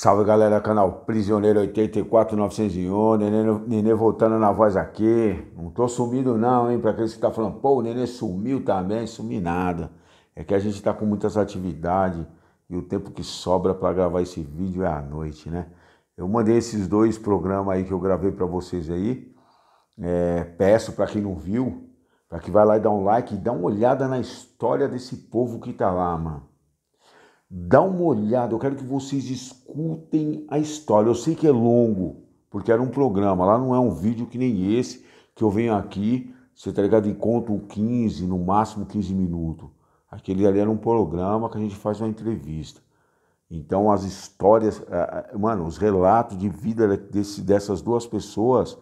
Salve galera, canal Prisioneiro 84901, Nenê, voltando na voz aqui. Não tô sumido não, hein? Pra aqueles que tá falando, pô, o Nenê sumiu também, sumi nada. É que a gente tá com muitas atividades e o tempo que sobra para gravar esse vídeo é à noite, né? Eu mandei esses dois programas aí que eu gravei para vocês aí. É, peço para quem não viu, para que vai lá e dá um like e dá uma olhada na história desse povo que tá lá, mano. Dá uma olhada, eu quero que vocês escutem a história. Eu sei que é longo, porque era um programa, lá não é um vídeo que nem esse, que eu venho aqui, você tá ligado, e conto 15, no máximo 15 minutos. Aquele ali era um programa que a gente faz uma entrevista. Então as histórias, mano, os relatos de vida desse, dessas duas pessoas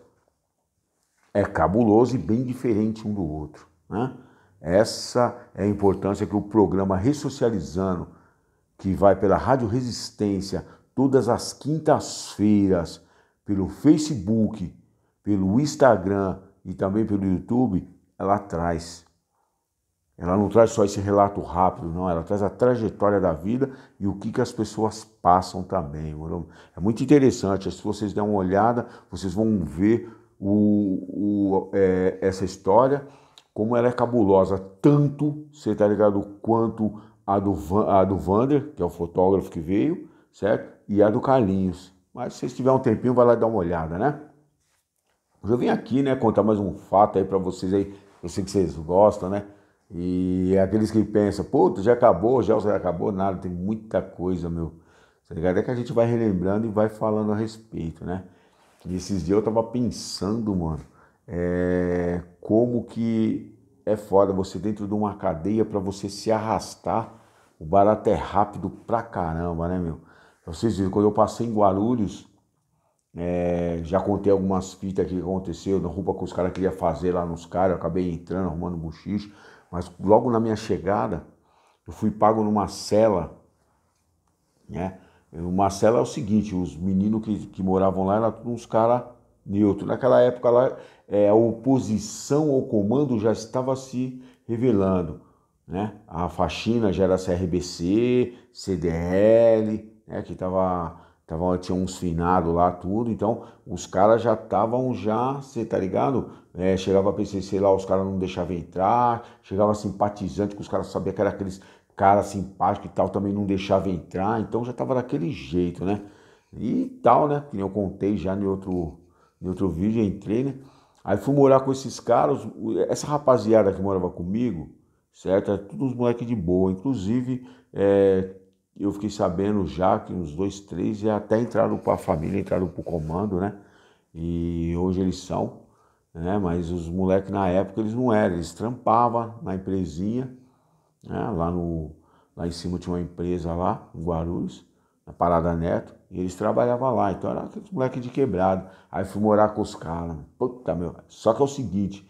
é cabuloso e bem diferente um do outro. Né? Essa é a importância que o programa Ressocializando que vai pela Rádio Resistência todas as quintas-feiras, pelo Facebook, pelo Instagram e também pelo YouTube, ela traz. Ela não traz só esse relato rápido, não. Ela traz a trajetória da vida e o que, que as pessoas passam também. É muito interessante. Se vocês derem uma olhada, vocês vão ver o, o, é, essa história, como ela é cabulosa, tanto, você tá ligado, quanto a do, a do Vander, que é o fotógrafo que veio, certo? E a do Carlinhos. Mas se vocês tiverem um tempinho, vai lá dar uma olhada, né? eu vim aqui, né, contar mais um fato aí para vocês aí. Eu sei que vocês gostam, né? E é aqueles que pensam, puta, já acabou, já acabou, nada, tem muita coisa, meu. Tá ligado? É que a gente vai relembrando e vai falando a respeito, né? E esses dias eu tava pensando, mano, é, como que é fora, você dentro de uma cadeia para você se arrastar. O barato é rápido pra caramba, né, meu? Vocês viram, quando eu passei em Guarulhos, é, já contei algumas fitas que aconteceu, na roupa que os caras queriam fazer lá nos caras, eu acabei entrando, arrumando buchicho, mas logo na minha chegada, eu fui pago numa cela, né? Uma cela é o seguinte, os meninos que, que moravam lá eram uns caras neutro. Naquela época lá, é, a oposição ao comando já estava se revelando. Né? A faxina já era CRBC, CDL, né? que tava, tava, tinha uns finados lá, tudo. Então, os caras já estavam já, você tá ligado? É, chegava a PCC lá, os caras não deixavam entrar. Chegava simpatizante, que os caras sabiam que era aqueles caras simpático e tal, também não deixava entrar. Então, já tava daquele jeito, né? E tal, né? Que eu contei já em outro em outro vídeo, entrei, né? Aí fui morar com esses caras, essa rapaziada que morava comigo, certo? Era tudo uns moleques de boa. Inclusive, é, eu fiquei sabendo já que uns dois, três já até entraram para a família, entraram para o comando, né? E hoje eles são, né? Mas os moleques na época eles não eram, eles trampavam na empresinha, né? lá, no, lá em cima tinha uma empresa lá, em Guarulhos na Parada Neto, e eles trabalhavam lá. Então era aqueles moleque de quebrado. Aí fui morar com os caras. Puta, meu. Só que é o seguinte.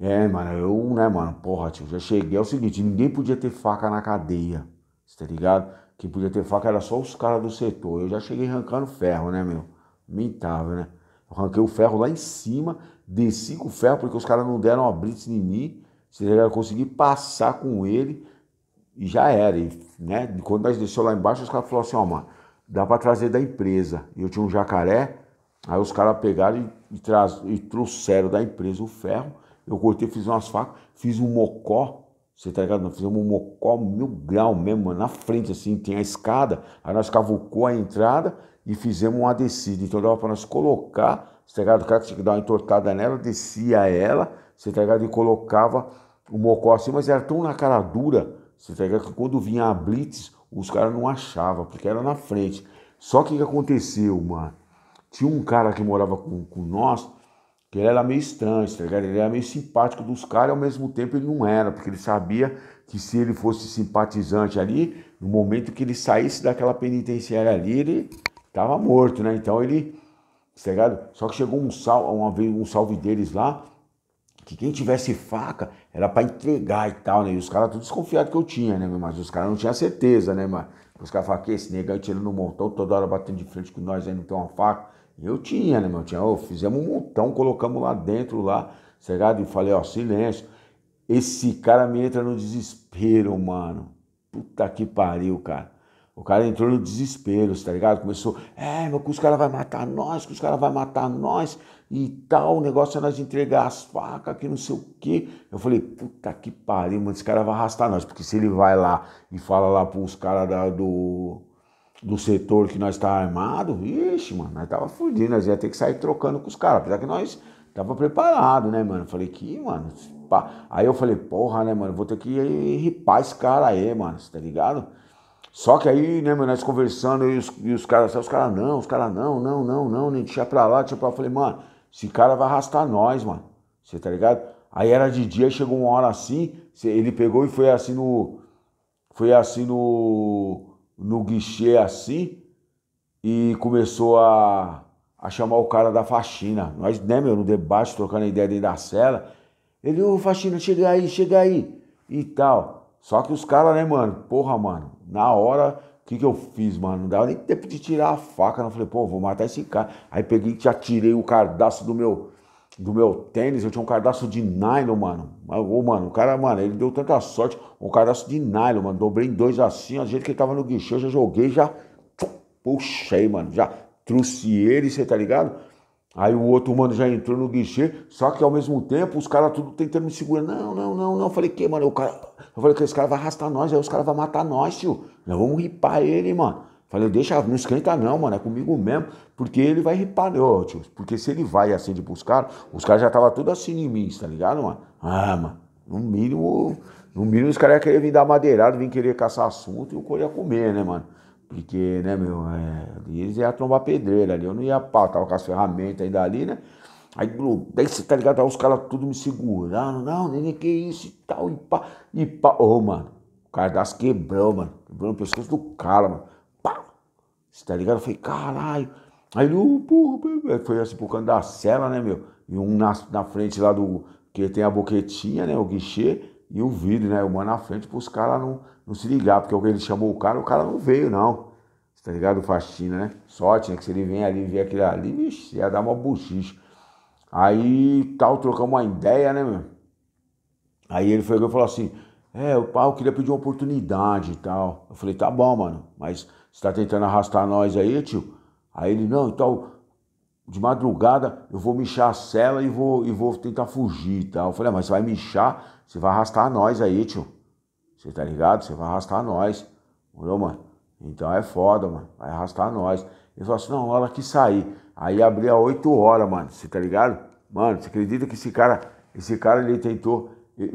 É, mano, eu, né, mano, porra, tio, já cheguei. É o seguinte, ninguém podia ter faca na cadeia. Você tá ligado? Quem podia ter faca era só os caras do setor. Eu já cheguei arrancando ferro, né, meu? Mentável, né? Eu arranquei o ferro lá em cima, desci com o ferro, porque os caras não deram a blitz em mim. Você tá ligado? Eu consegui passar com ele. E já era, e, né? Quando nós desceu lá embaixo, os caras falaram assim, ó, mano, dá pra trazer da empresa. E eu tinha um jacaré, aí os caras pegaram e, e, traz, e trouxeram da empresa o ferro. Eu cortei, fiz umas facas, fiz um mocó, você tá ligado? Nós fizemos um mocó mil grau mesmo, mano. Na frente, assim, tem a escada. Aí nós cavucou a entrada e fizemos uma descida. Então dava pra nós colocar, você tá ligado? O cara tinha que dar uma entortada nela, descia ela, você tá ligado? E colocava o mocó assim, mas era tão na cara dura você pega que quando vinha a blitz, os caras não achavam, porque era na frente. Só que o que aconteceu, mano? Tinha um cara que morava com, com nós, que ele era meio estranho, tá ligado? Ele era meio simpático dos caras e ao mesmo tempo ele não era, porque ele sabia que se ele fosse simpatizante ali, no momento que ele saísse daquela penitenciária ali, ele tava morto, né? Então ele, tá ligado? Só que chegou um salve, uma vez um salve deles lá, que quem tivesse faca era para entregar e tal, né? E os caras tudo desconfiados que eu tinha, né, mas os caras não tinham certeza, né, mano? Os caras falaram que esse negão tirando um montão, toda hora batendo de frente com nós, aí não tem uma faca. E eu tinha, né, meu? Eu tinha, oh, fizemos um montão, colocamos lá dentro, lá, cegado, e falei, ó, oh, silêncio. Esse cara me entra no desespero, mano. Puta que pariu, cara. O cara entrou no desespero, tá ligado? Começou, é, meu, os caras vão matar nós, que os caras vão matar nós e tal, o negócio é nós entregar as facas, que não sei o quê. Eu falei, puta que pariu, mano, esse cara vai arrastar nós, porque se ele vai lá e fala lá pros caras do, do setor que nós tá armado, vixe, mano, nós tava fudido, nós ia ter que sair trocando com os caras, apesar que nós tava preparado, né, mano? Eu falei, que, mano, pá. aí eu falei, porra, né, mano, vou ter que ripar esse cara aí, mano, tá ligado? Só que aí, né, meu, nós conversando, e os, e os caras, os caras, não, os caras, não, não, não, não, nem tinha pra lá, tinha pra lá. Eu falei, mano, esse cara vai arrastar nós, mano. Você tá ligado? Aí era de dia, chegou uma hora assim, ele pegou e foi assim no. Foi assim no. No guichê assim, e começou a, a chamar o cara da faxina. Nós, né, meu, no debate, trocando ideia dentro da cela. Ele, ô, faxina, chega aí, chega aí. E tal. Só que os caras, né, mano? Porra, mano. Na hora, o que, que eu fiz, mano? Não dava nem tempo de tirar a faca. Não falei, pô, vou matar esse cara. Aí peguei já tirei o cardaço do meu do meu tênis. Eu tinha um cardaço de nylon, mano. Ô, mano, o cara, mano, ele deu tanta sorte. Um cardaço de nylon, mano. Dobrei em dois assim, a gente que ele tava no guichê, eu já joguei, já puxei, mano. Já trouxe ele, você tá ligado? Aí o outro, mano, já entrou no guichê, só que ao mesmo tempo os caras tudo tentando me segurar. Não, não, não, não. Falei, que, mano? O cara eu falei, que os caras vão arrastar nós, aí os caras vão matar nós, tio. Nós vamos ripar ele, mano. Falei, deixa, não esquenta não, mano, é comigo mesmo, porque ele vai ripar, né, ô, tio. Porque se ele vai assim de buscar, os caras já estavam tudo assim em mim, tá ligado, mano? Ah, mano, no mínimo, no mínimo os caras iam querer vir dar madeirado, vir querer caçar assunto e o couro ia comer, né, mano? Porque, né, meu, é, eles iam trombar pedreira ali, eu não ia pau, tava com as ferramentas ainda ali, né? Aí você tá ligado? Aí os caras tudo me segurando, não, nem que isso e tal, e pá, e pá. Ô, oh, mano, o cadastro quebrou, mano. Quebrou no pescoço do cara, mano. Pá! Você tá ligado? Eu falei, caralho. Aí o oh, porra, foi assim pro canto da cela, né, meu? E um na, na frente lá do. Que tem a boquetinha, né? O guichê e o vidro, né? O mano na frente pros caras não, não se ligar, porque ele chamou o cara, o cara não veio, não. Você tá ligado? Faxina, né? Sorte, né? Que se ele vem ali, vem aquele ali, vixi, ia dar uma bochicha. Aí tal, trocamos uma ideia, né, meu? Aí ele foi e falou assim: É, o pau ah, queria pedir uma oportunidade e tal. Eu falei: Tá bom, mano, mas você tá tentando arrastar nós aí, tio? Aí ele: Não, então, de madrugada eu vou mexer a cela e vou, e vou tentar fugir e tal. Eu falei: ah, Mas você vai mexer? você vai arrastar nós aí, tio. Você tá ligado? Você vai arrastar nós. Morou, mano? Então é foda, mano. Vai arrastar nós. Ele falou assim: Não, a hora que sair. Aí abria 8 horas, mano, você tá ligado? Mano, você acredita que esse cara, esse cara ele tentou,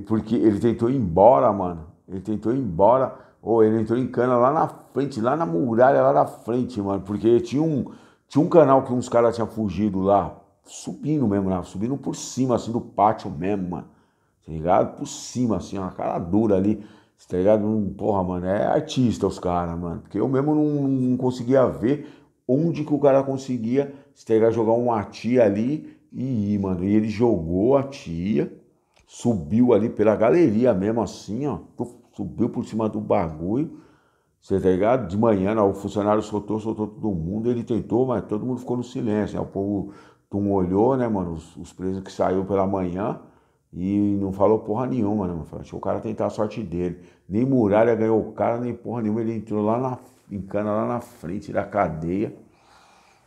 porque ele tentou ir embora, mano. Ele tentou ir embora, ou ele entrou em cana lá na frente, lá na muralha, lá na frente, mano, porque tinha um, tinha um canal que uns caras tinham fugido lá, subindo mesmo, lá, né, subindo por cima, assim, do pátio mesmo, mano. Tá ligado? Por cima, assim, uma cara dura ali. Tá ligado? Porra, mano, é artista os caras, mano. Porque eu mesmo não, não conseguia ver onde que o cara conseguia a jogar uma tia ali e ir, mano. E ele jogou a tia, subiu ali pela galeria mesmo assim, ó. Subiu por cima do bagulho. Você tá ligado? De manhã, ó, o funcionário soltou, soltou todo mundo. Ele tentou, mas todo mundo ficou no silêncio. Né? O povo tu olhou, né, mano? Os, os, presos que saiu pela manhã e não falou porra nenhuma, né, mano? Deixa o cara tentar a sorte dele. Nem muralha ganhou o cara, nem porra nenhuma. Ele entrou lá na encana lá na frente da cadeia.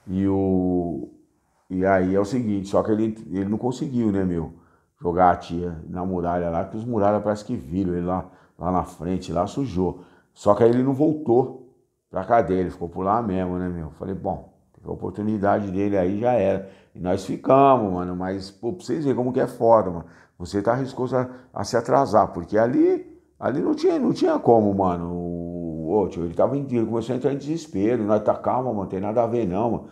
E o. E aí é o seguinte, só que ele, ele não conseguiu, né, meu? Jogar a tia na muralha lá, que os muralhas parece que viram ele lá, lá na frente, lá sujou. Só que aí ele não voltou pra cadeia, ele ficou por lá mesmo, né, meu? Falei, bom, a oportunidade dele aí, já era. E nós ficamos, mano, mas, pô, pra vocês verem como que é foda, mano. Você tá riscoso a, a se atrasar, porque ali, ali não tinha, não tinha como, mano Pô, tio, ele tava tá ele começou a entrar em desespero. Nós tá calma, mano, tem nada a ver não, mano.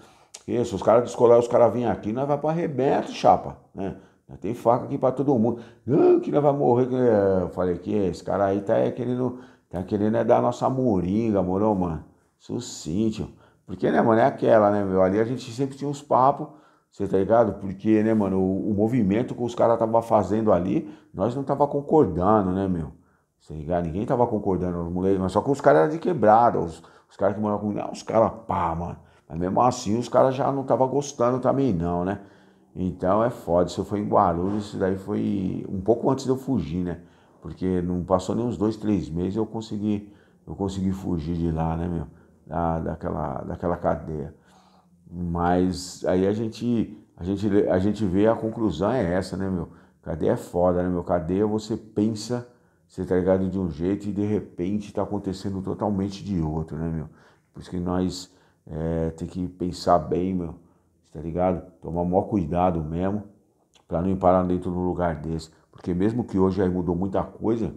Isso, os caras descolaram os caras vêm aqui, nós vai pra arrebento, chapa, né? Tem faca aqui pra todo mundo. Não, que nós vai morrer. É. Eu falei que esse cara aí tá querendo, tá querendo é dar a nossa moringa, morou, mano? Isso tio. Porque, né, mano, é aquela, né, meu? Ali a gente sempre tinha uns papos, você tá ligado? Porque, né, mano, o, o movimento que os caras tava fazendo ali, nós não tava concordando, né, meu? Você ligar, ninguém tava concordando, os moleques, mas só que os caras eram de quebrada, os, os caras que moravam comigo, os caras, pá, mano. Mas mesmo assim, os caras já não tava gostando também, não, né? Então é foda. Isso foi em Guarulhos, isso daí foi um pouco antes de eu fugir, né? Porque não passou nem uns dois, três meses eu consegui, eu consegui fugir de lá, né, meu? Da, daquela, daquela cadeia. Mas aí a gente, a gente, a gente vê a conclusão é essa, né, meu? Cadeia é foda, né, meu? Cadeia você pensa ser entregado tá de um jeito e de repente está acontecendo totalmente de outro, né, meu? Por isso que nós é, tem que pensar bem, meu, tá ligado? Tomar o maior cuidado mesmo para não parar dentro de um lugar desse. Porque mesmo que hoje aí mudou muita coisa,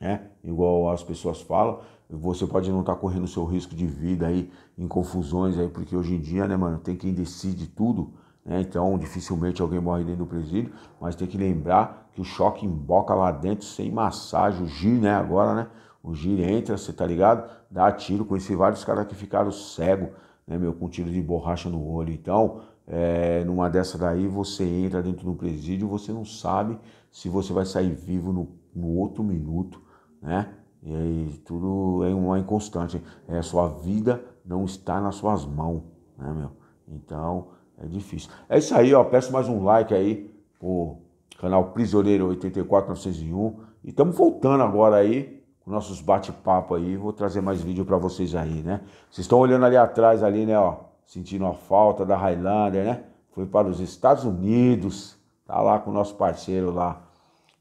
né? Igual as pessoas falam, você pode não estar tá correndo o seu risco de vida aí em confusões aí, porque hoje em dia, né, mano, tem quem decide tudo né? Então, dificilmente alguém morre dentro do presídio, mas tem que lembrar que o choque emboca lá dentro sem massagem, o giro, né? Agora, né? O giro entra, você tá ligado? Dá tiro, conheci vários caras que ficaram cego, né, meu, com tiro de borracha no olho. Então, é, numa dessa daí, você entra dentro do presídio, você não sabe se você vai sair vivo no, no outro minuto, né? E aí, tudo é uma inconstante. É, a sua vida não está nas suas mãos, né, meu? Então, é difícil. É isso aí, ó. Peço mais um like aí pro canal Prisioneiro 84901. E estamos voltando agora aí com nossos bate-papo aí. Vou trazer mais vídeo para vocês aí, né? Vocês estão olhando ali atrás, ali, né, ó. Sentindo a falta da Highlander, né? Foi para os Estados Unidos. Tá lá com o nosso parceiro lá.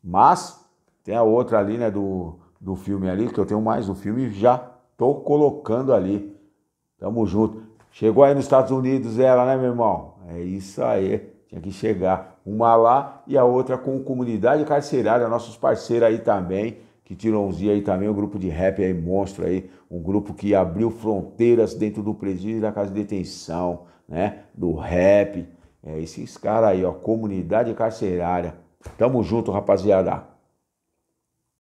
Mas tem a outra ali, né, do, do filme ali, que eu tenho mais um filme e já tô colocando ali. Tamo junto. Chegou aí nos Estados Unidos ela, né, meu irmão? É isso aí, tinha que chegar. Uma lá e a outra com comunidade carcerária, nossos parceiros aí também, que tiram uns dias aí também, o um grupo de rap aí, monstro aí, um grupo que abriu fronteiras dentro do presídio e da casa de detenção, né? Do rap. É esses caras aí, ó, comunidade carcerária. Tamo junto, rapaziada.